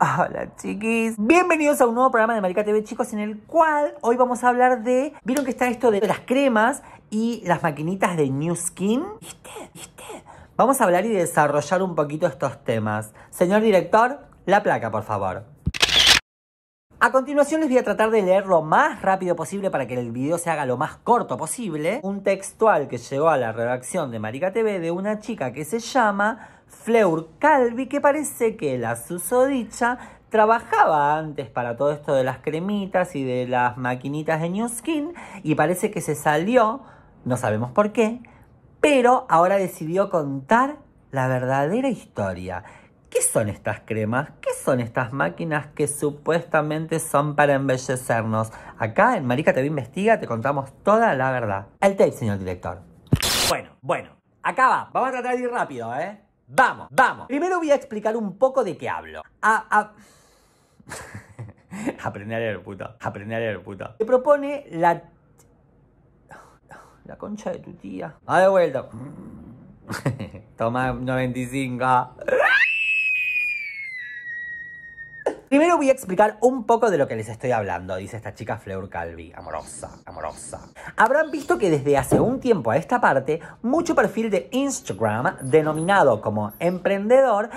Hola chiquis, bienvenidos a un nuevo programa de Marica TV chicos en el cual hoy vamos a hablar de, vieron que está esto de las cremas y las maquinitas de New Skin, ¿viste? ¿Viste? Vamos a hablar y desarrollar un poquito estos temas. Señor director, la placa por favor. A continuación les voy a tratar de leer lo más rápido posible para que el video se haga lo más corto posible. Un textual que llegó a la redacción de Marica TV de una chica que se llama Fleur Calvi, que parece que la susodicha trabajaba antes para todo esto de las cremitas y de las maquinitas de New Skin y parece que se salió, no sabemos por qué, pero ahora decidió contar la verdadera historia. ¿Qué son estas cremas? ¿Qué son estas máquinas que supuestamente son para embellecernos? Acá en Marica TV Investiga te contamos toda la verdad. El tape, señor director. Bueno, bueno, acaba. Vamos a tratar de ir rápido, ¿eh? Vamos, vamos. Primero voy a explicar un poco de qué hablo. A, a... Aprender a leer, puta. Aprender a leer, puta. Te propone la... La concha de tu tía. A de vuelta. Toma 95. Primero voy a explicar un poco de lo que les estoy hablando, dice esta chica Fleur Calvi, amorosa, amorosa. Habrán visto que desde hace un tiempo a esta parte, mucho perfil de Instagram, denominado como emprendedor,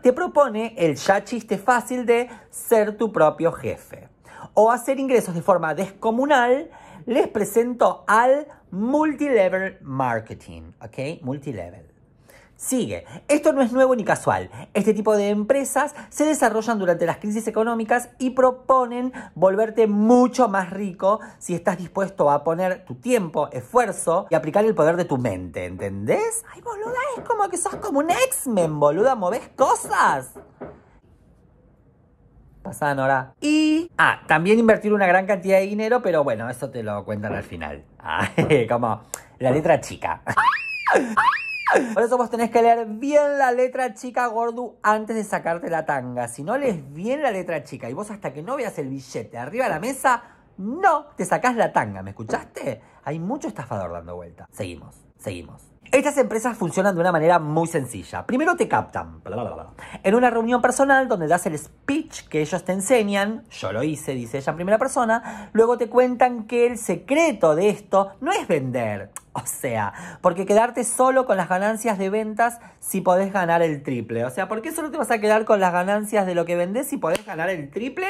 te propone el ya chiste fácil de ser tu propio jefe o hacer ingresos de forma descomunal, les presento al multilevel marketing, ¿ok? Multilevel. Sigue. Esto no es nuevo ni casual. Este tipo de empresas se desarrollan durante las crisis económicas y proponen volverte mucho más rico si estás dispuesto a poner tu tiempo, esfuerzo y aplicar el poder de tu mente. ¿Entendés? Ay, boluda, es como que sos como un X-Men, boluda, moves cosas. Pasada, Nora. Y, ah, también invertir una gran cantidad de dinero, pero bueno, eso te lo cuentan al final. Ah, como la letra chica. Por eso vos tenés que leer bien la letra chica, gordo, antes de sacarte la tanga. Si no lees bien la letra chica y vos hasta que no veas el billete arriba de la mesa, no te sacás la tanga. ¿Me escuchaste? Hay mucho estafador dando vuelta. Seguimos, seguimos. Estas empresas funcionan de una manera muy sencilla. Primero te captan en una reunión personal donde das el speech que ellos te enseñan, yo lo hice, dice ella en primera persona, luego te cuentan que el secreto de esto no es vender, O sea, porque quedarte solo con las ganancias de ventas si podés ganar el triple. O sea, ¿por qué solo te vas a quedar con las ganancias de lo que vendés si podés ganar el triple?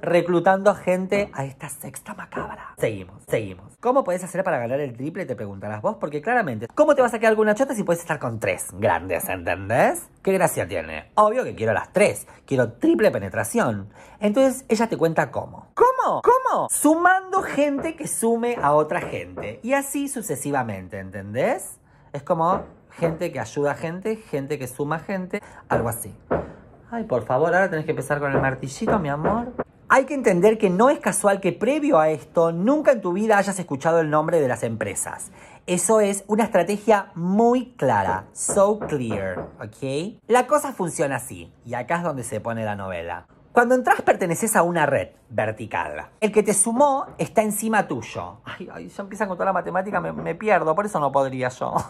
reclutando gente a esta sexta macabra. Seguimos, seguimos. ¿Cómo puedes hacer para ganar el triple? Te preguntarás vos, porque claramente, ¿cómo te vas a quedar con una chota si puedes estar con tres grandes, ¿entendés? ¿Qué gracia tiene? Obvio que quiero las tres, quiero triple penetración. Entonces ella te cuenta ¿Cómo? ¿Cómo? Sumando gente que sume a otra gente. Y así sucesivamente, ¿entendés? Es como gente que ayuda a gente, gente que suma gente, algo así. Ay, por favor, ahora tenés que empezar con el martillito, mi amor. Hay que entender que no es casual que previo a esto nunca en tu vida hayas escuchado el nombre de las empresas. Eso es una estrategia muy clara, so clear, ¿ok? La cosa funciona así, y acá es donde se pone la novela. Cuando entras perteneces a una red vertical. El que te sumó está encima tuyo. Ay, ay, ya empiezan con toda la matemática, me, pierdo, por eso no podría yo.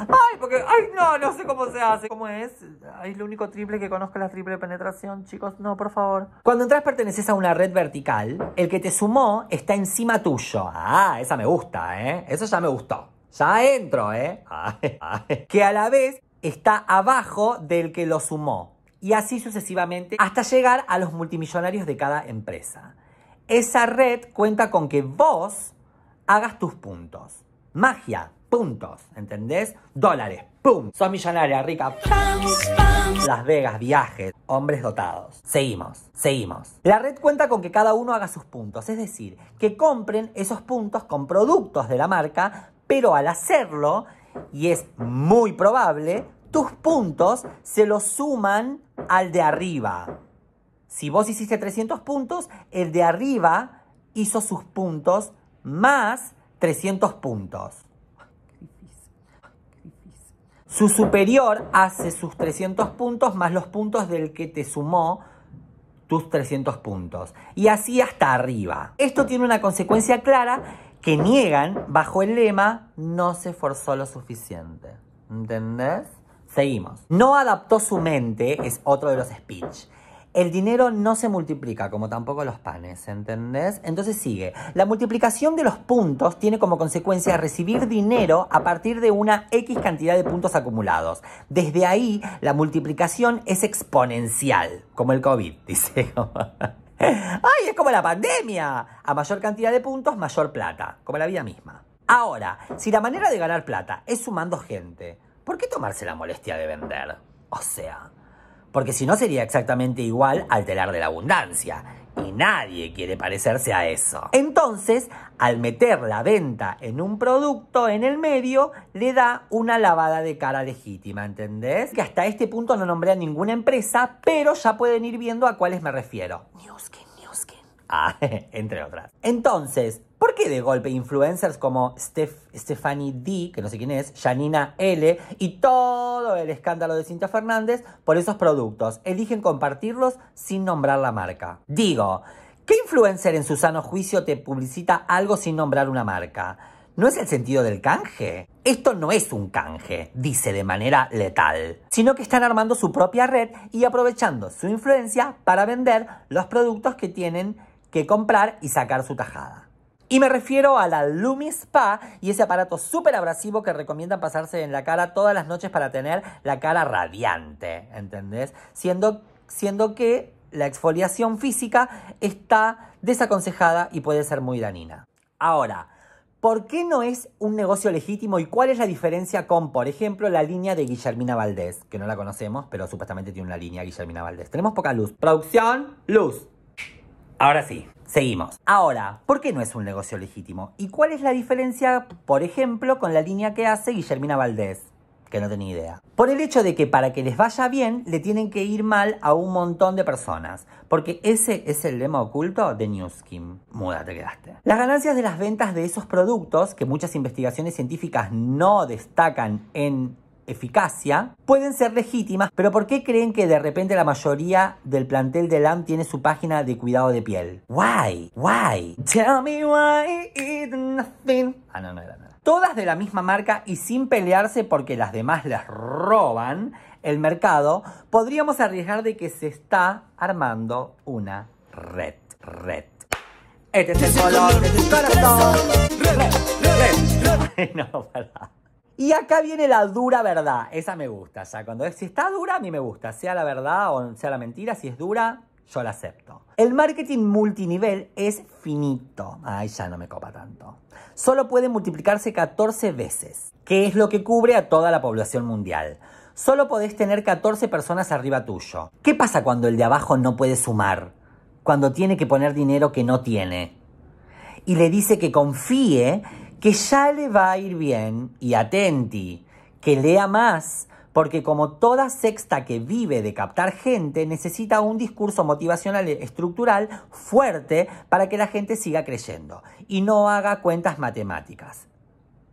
Ay, porque, ay, no, no sé cómo se hace. ¿Cómo es? Es lo único triple que conozco la triple penetración, chicos. No, por favor. Cuando entras perteneces a una red vertical, el que te sumó está encima tuyo. Ah, esa me gusta, ¿eh? Eso ya me gustó. Ya entro, ¿eh? ay. Que a la vez está abajo del que lo sumó y así sucesivamente hasta llegar a los multimillonarios de cada empresa. Esa red cuenta con que vos hagas tus puntos. Magia, puntos, ¿entendés? Dólares, ¡pum! Sos millonaria, rica. Las Vegas, viajes, hombres dotados. Seguimos, seguimos. La red cuenta con que cada uno haga sus puntos, es decir, que compren esos puntos con productos de la marca, pero al hacerlo, y es muy probable, tus puntos se los suman al de arriba. Si vos hiciste 300 puntos, el de arriba hizo sus puntos más 300 puntos. Su superior hace sus 300 puntos más los puntos del que te sumó tus 300 puntos. Y así hasta arriba. Esto tiene una consecuencia clara que niegan bajo el lema no se forzó lo suficiente. ¿Entendés? Seguimos. No adaptó su mente, es otro de los speech. El dinero no se multiplica, como tampoco los panes, ¿entendés? Entonces sigue. La multiplicación de los puntos tiene como consecuencia recibir dinero a partir de una X cantidad de puntos acumulados. Desde ahí, la multiplicación es exponencial, como el COVID, dice. ¡Ay, es como la pandemia! A mayor cantidad de puntos, mayor plata, como la vida misma. Ahora, si la manera de ganar plata es sumando gente, ¿por qué tomarse la molestia de vender? O sea, porque si no sería exactamente igual al telar de la abundancia. Y nadie quiere parecerse a eso. Entonces, al meter la venta en un producto en el medio, le da una lavada de cara legítima, ¿entendés? Que hasta este punto no nombré a ninguna empresa, pero ya pueden ir viendo a cuáles me refiero. Newskin. Ah, entre otras. Entonces, ¿por qué de golpe influencers como Stephanie D, que no sé quién es, Janina L y todo el escándalo de Cintia Fernández por esos productos eligen compartirlos sin nombrar la marca? Digo, ¿qué influencer en su sano juicio te publicita algo sin nombrar una marca? ¿No es el sentido del canje? Esto no es un canje, dice de manera letal, sino que están armando su propia red y aprovechando su influencia para vender los productos que tienen que comprar y sacar su tajada. Y me refiero a la Lumi Spa y ese aparato súper abrasivo que recomiendan pasarse en la cara todas las noches para tener la cara radiante, ¿entendés? Siendo, siendo que la exfoliación física está desaconsejada y puede ser muy dañina. Ahora, ¿por qué no es un negocio legítimo y cuál es la diferencia con, por ejemplo, la línea de Guillermina Valdés? Que no la conocemos, pero supuestamente tiene una línea Guillermina Valdés. Tenemos poca luz. Producción, luz. Ahora sí, seguimos. Ahora, ¿por qué no es un negocio legítimo? ¿Y cuál es la diferencia, por ejemplo, con la línea que hace Guillermina Valdés? que no tenía idea. Por el hecho de que para que les vaya bien, le tienen que ir mal a un montón de personas. Porque ese es el lema oculto de Newskim. Muda, te quedaste. Las ganancias de las ventas de esos productos, que muchas investigaciones científicas no destacan en eficacia, pueden ser legítimas, pero ¿por qué creen que de repente la mayoría del plantel de LAM tiene su página de cuidado de piel? Why? Why? Tell me why it's nothing. Ah, no, no no. nada. Todas de la misma marca y sin pelearse porque las demás las roban el mercado, podríamos arriesgar de que se está armando una red. Red. Este es el color de tu corazón. Este red, red, y acá viene la dura verdad. Esa me gusta ya. Cuando es, si está dura, a mí me gusta. Sea la verdad o sea la mentira, si es dura, yo la acepto. El marketing multinivel es finito. Ay, ya no me copa tanto. Solo puede multiplicarse 14 veces, que es lo que cubre a toda la población mundial. Solo podés tener 14 personas arriba tuyo. ¿Qué pasa cuando el de abajo no puede sumar? Cuando tiene que poner dinero que no tiene. Y le dice que confíe que ya le va a ir bien y atenti, que lea más, porque como toda sexta que vive de captar gente, necesita un discurso motivacional estructural fuerte para que la gente siga creyendo y no haga cuentas matemáticas.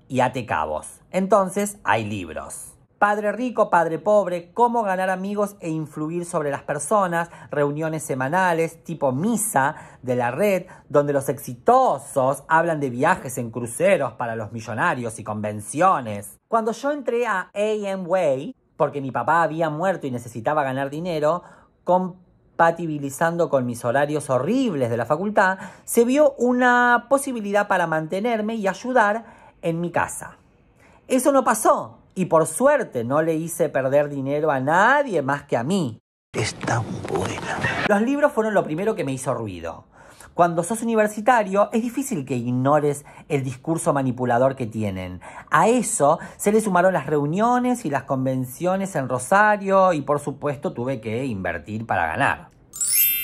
Y ate cabos. Entonces hay libros. Padre rico, padre pobre, cómo ganar amigos e influir sobre las personas, reuniones semanales tipo misa de la red, donde los exitosos hablan de viajes en cruceros para los millonarios y convenciones. Cuando yo entré a AMway, porque mi papá había muerto y necesitaba ganar dinero, compatibilizando con mis horarios horribles de la facultad, se vio una posibilidad para mantenerme y ayudar en mi casa. Eso no pasó y por suerte no le hice perder dinero a nadie más que a mí. Es tan buena. Los libros fueron lo primero que me hizo ruido. Cuando sos universitario es difícil que ignores el discurso manipulador que tienen. A eso se le sumaron las reuniones y las convenciones en Rosario y por supuesto tuve que invertir para ganar.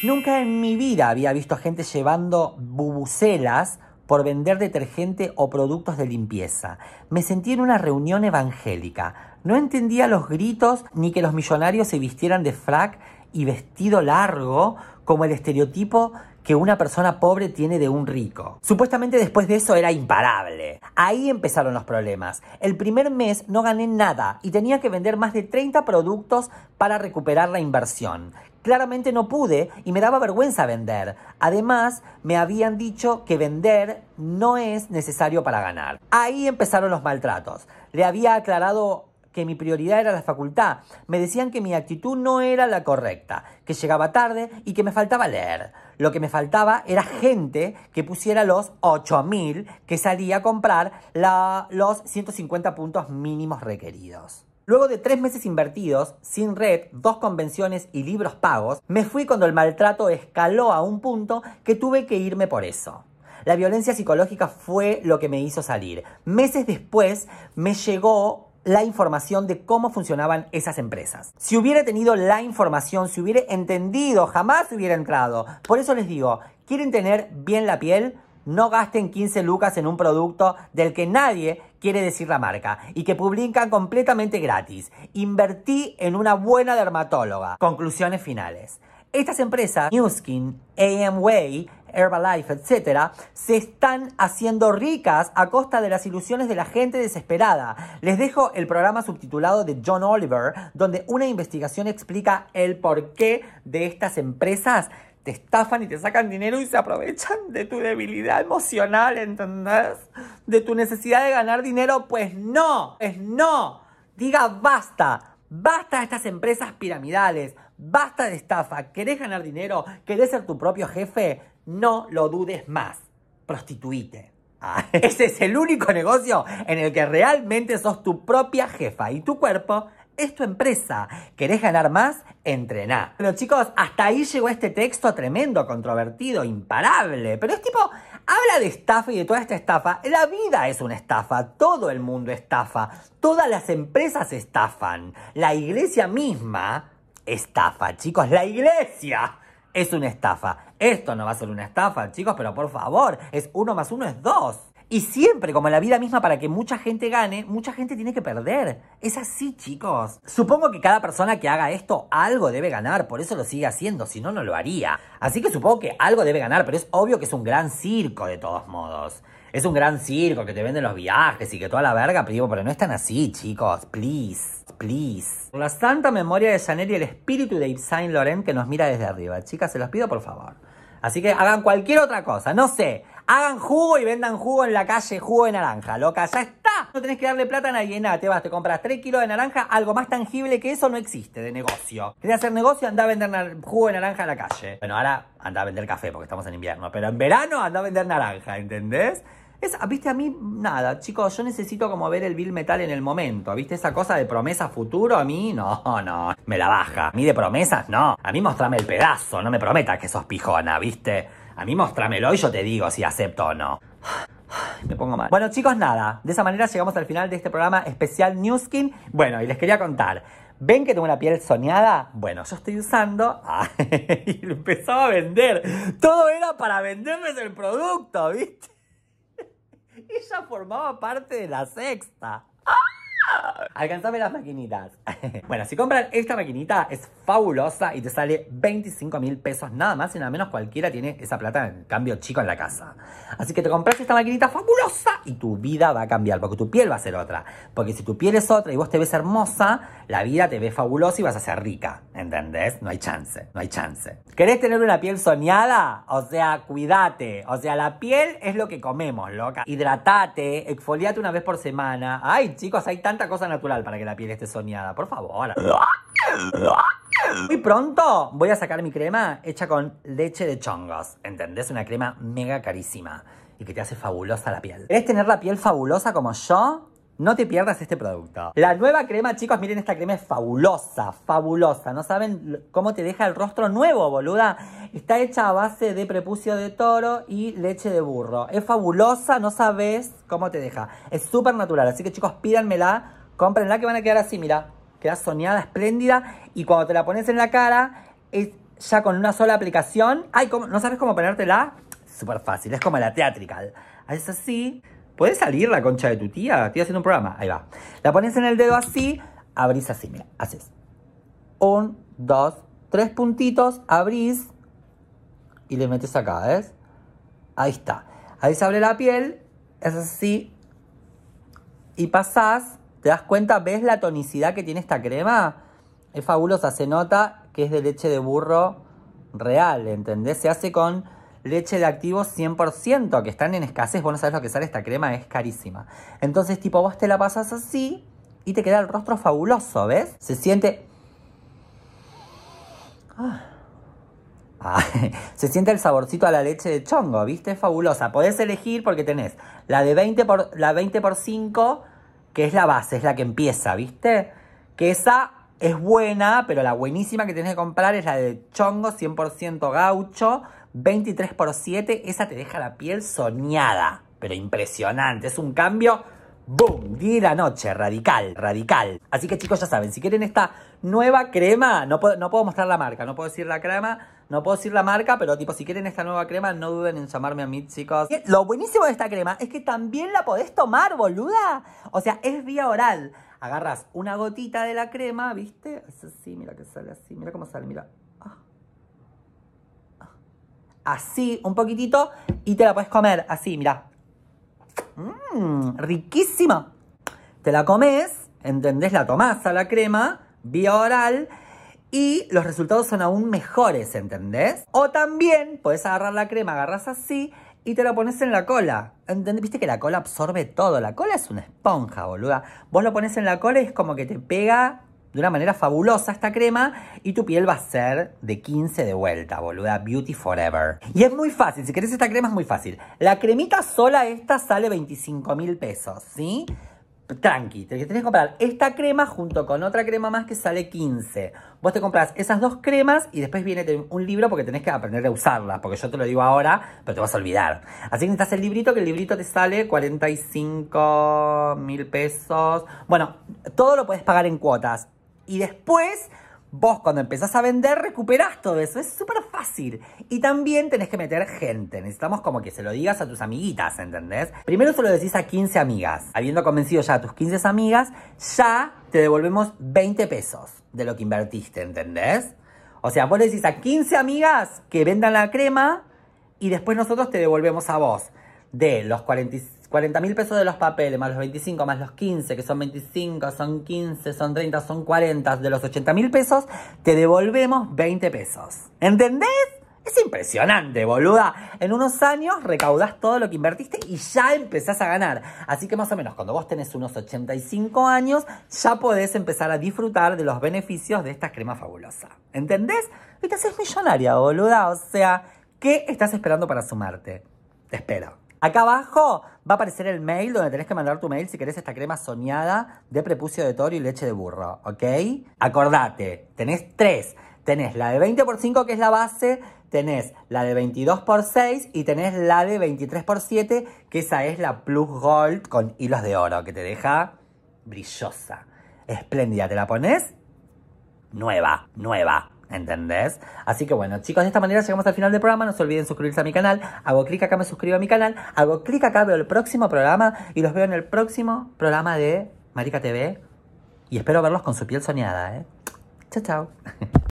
Nunca en mi vida había visto gente llevando bubucelas por vender detergente o productos de limpieza. Me sentí en una reunión evangélica. No entendía los gritos ni que los millonarios se vistieran de frac y vestido largo como el estereotipo que una persona pobre tiene de un rico. Supuestamente después de eso era imparable. Ahí empezaron los problemas. El primer mes no gané nada y tenía que vender más de 30 productos para recuperar la inversión. Claramente no pude y me daba vergüenza vender. Además, me habían dicho que vender no es necesario para ganar. Ahí empezaron los maltratos. Le había aclarado que mi prioridad era la facultad. Me decían que mi actitud no era la correcta, que llegaba tarde y que me faltaba leer. Lo que me faltaba era gente que pusiera los 8.000 que salía a comprar la, los 150 puntos mínimos requeridos. Luego de tres meses invertidos, sin red, dos convenciones y libros pagos, me fui cuando el maltrato escaló a un punto que tuve que irme por eso. La violencia psicológica fue lo que me hizo salir. Meses después me llegó la información de cómo funcionaban esas empresas. Si hubiera tenido la información, si hubiera entendido, jamás hubiera entrado. Por eso les digo, ¿quieren tener bien la piel? No gasten 15 lucas en un producto del que nadie quiere decir la marca y que publican completamente gratis. Invertí en una buena dermatóloga. Conclusiones finales. Estas empresas, Newskin, AMway, Herbalife, etc., se están haciendo ricas a costa de las ilusiones de la gente desesperada. Les dejo el programa subtitulado de John Oliver, donde una investigación explica el porqué de estas empresas te estafan y te sacan dinero y se aprovechan de tu debilidad emocional, ¿entendés? De tu necesidad de ganar dinero, pues no, es pues no. Diga basta, basta a estas empresas piramidales, Basta de estafa. ¿Querés ganar dinero? ¿Querés ser tu propio jefe? No lo dudes más. Prostituite. Ah, ese es el único negocio en el que realmente sos tu propia jefa y tu cuerpo es tu empresa. ¿Querés ganar más? Entrená. Pero chicos, hasta ahí llegó este texto tremendo, controvertido, imparable. Pero es tipo, habla de estafa y de toda esta estafa. La vida es una estafa, todo el mundo estafa, todas las empresas estafan, la iglesia misma Estafa, chicos, la iglesia es una estafa. Esto no va a ser una estafa, chicos, pero por favor, es uno más uno es dos. Y siempre, como en la vida misma, para que mucha gente gane, mucha gente tiene que perder. Es así, chicos. Supongo que cada persona que haga esto algo debe ganar, por eso lo sigue haciendo, si no, no lo haría. Así que supongo que algo debe ganar, pero es obvio que es un gran circo de todos modos es un gran circo que te venden los viajes y que toda la verga, pero pero no están así, chicos, please, please. Por la santa memoria de Chanel y el espíritu de Yves Saint Laurent que nos mira desde arriba, chicas, se los pido por favor. Así que hagan cualquier otra cosa, no sé, Hagan jugo y vendan jugo en la calle, jugo de naranja, loca, ya está. No tenés que darle plata a nadie, nada, te vas, te compras 3 kilos de naranja, algo más tangible que eso no existe de negocio. ¿Querés hacer negocio? Andá a vender jugo de naranja en la calle. Bueno, ahora anda a vender café porque estamos en invierno, pero en verano anda a vender naranja, ¿entendés? Es, viste, a mí, nada, chicos, yo necesito como ver el bill metal en el momento, viste, esa cosa de promesa futuro, a mí, no, no, me la baja. A mí de promesas, no. A mí mostrame el pedazo, no me prometas que sos pijona, viste. A mí mostrámelo y yo te digo si acepto o no. Me pongo mal. Bueno chicos, nada. De esa manera llegamos al final de este programa especial New Skin. Bueno, y les quería contar. ¿Ven que tengo una piel soñada? Bueno, yo estoy usando y empezaba a vender. Todo era para venderme el producto, ¿viste? Y Ella formaba parte de la sexta. Alcanzame las maquinitas. bueno, si compran esta maquinita es fabulosa y te sale 25 mil pesos nada más y nada menos. Cualquiera tiene esa plata en cambio chico en la casa. Así que te compras esta maquinita fabulosa y tu vida va a cambiar porque tu piel va a ser otra. Porque si tu piel es otra y vos te ves hermosa, la vida te ve fabulosa y vas a ser rica. ¿Entendés? No hay chance, no hay chance. ¿Querés tener una piel soñada? O sea, cuídate. O sea, la piel es lo que comemos, loca. Hidratate, exfoliate una vez por semana. Ay, chicos, hay tanta cosa natural para que la piel esté soñada. Por favor. Muy pronto voy a sacar mi crema hecha con leche de chongos. ¿Entendés? Una crema mega carísima y que te hace fabulosa la piel. ¿Querés tener la piel fabulosa como yo? No te pierdas este producto. La nueva crema, chicos, miren, esta crema es fabulosa, fabulosa. No saben cómo te deja el rostro nuevo, boluda. Está hecha a base de prepucio de toro y leche de burro. Es fabulosa, no sabes cómo te deja. Es súper natural, así que chicos, pídanmela, cómprenla que van a quedar así, mira queda soñada, espléndida, y cuando te la pones en la cara, es ya con una sola aplicación. Ay, ¿cómo? ¿no sabes cómo ponértela? Súper fácil, es como la teatrical. Ah, es así. Puedes salir la concha de tu tía, estoy haciendo un programa. Ahí va. La pones en el dedo así, abrís así, mira, haces. Un, dos, tres puntitos, abrís y le metes acá, ¿ves? Ahí está. Ahí se abre la piel, es así, y pasás ¿Te das cuenta? ¿Ves la tonicidad que tiene esta crema? Es fabulosa, se nota que es de leche de burro real, ¿entendés? Se hace con leche de activo 100%, que están en escasez, vos no sabés lo que sale esta crema, es carísima. Entonces, tipo, vos te la pasas así y te queda el rostro fabuloso, ¿ves? Se siente... Ah. se siente el saborcito a la leche de chongo, ¿viste? Es fabulosa. Podés elegir porque tenés la de 20 por, la 20 por 5 que es la base, es la que empieza, ¿viste? Que esa es buena, pero la buenísima que tenés que comprar es la de chongo 100% gaucho, 23 por 7, esa te deja la piel soñada, pero impresionante, es un cambio ¡Boom! Día y la noche, radical, radical. Así que chicos, ya saben, si quieren esta nueva crema, no puedo, no puedo mostrar la marca, no puedo decir la crema, no puedo decir la marca, pero tipo, si quieren esta nueva crema, no duden en llamarme a mí, chicos. Lo buenísimo de esta crema es que también la podés tomar, boluda. O sea, es vía oral. Agarras una gotita de la crema, ¿viste? Es así, mira que sale así. Mira cómo sale, mira. Ah. Ah. Así, un poquitito, y te la puedes comer. Así, mira. Mmm, riquísima. Te la comes, ¿entendés? La tomás a la crema, vía oral y los resultados son aún mejores, ¿entendés? O también podés agarrar la crema, agarras así y te la pones en la cola. ¿Entendés? Viste que la cola absorbe todo. La cola es una esponja, boluda. Vos lo pones en la cola y es como que te pega de una manera fabulosa esta crema y tu piel va a ser de 15 de vuelta, boluda. Beauty forever. Y es muy fácil, si querés esta crema es muy fácil. La cremita sola esta sale 25 mil pesos, ¿sí? tranqui, tenés que comprar esta crema junto con otra crema más que sale 15. Vos te compras esas dos cremas y después viene un libro porque tenés que aprender a usarlas, porque yo te lo digo ahora, pero te vas a olvidar. Así que necesitas el librito, que el librito te sale 45 mil pesos. Bueno, todo lo puedes pagar en cuotas. Y después Vos cuando empezás a vender recuperás todo eso, es súper fácil. Y también tenés que meter gente, necesitamos como que se lo digas a tus amiguitas, ¿entendés? Primero se lo decís a 15 amigas. Habiendo convencido ya a tus 15 amigas, ya te devolvemos 20 pesos de lo que invertiste, ¿entendés? O sea, vos le decís a 15 amigas que vendan la crema y después nosotros te devolvemos a vos de los 40 mil pesos de los papeles, más los 25, más los 15, que son 25, son 15, son 30, son 40, de los 80 mil pesos, te devolvemos 20 pesos. ¿Entendés? Es impresionante, boluda. En unos años recaudás todo lo que invertiste y ya empezás a ganar. Así que más o menos cuando vos tenés unos 85 años, ya podés empezar a disfrutar de los beneficios de esta crema fabulosa. ¿Entendés? Y te haces millonaria, boluda. O sea, ¿qué estás esperando para sumarte? Te espero. Acá abajo va a aparecer el mail donde tenés que mandar tu mail si querés esta crema soñada de prepucio de toro y leche de burro, ¿ok? Acordate, tenés tres. Tenés la de 20 por 5 que es la base, tenés la de 22 por 6 y tenés la de 23 por 7 que esa es la Plus Gold con hilos de oro que te deja brillosa, espléndida. Te la pones nueva, nueva. ¿entendés? Así que bueno, chicos, de esta manera llegamos al final del programa. No se olviden suscribirse a mi canal. Hago clic acá, me suscribo a mi canal. Hago clic acá, veo el próximo programa y los veo en el próximo programa de Marica TV. Y espero verlos con su piel soñada, ¿eh? Chao, chao.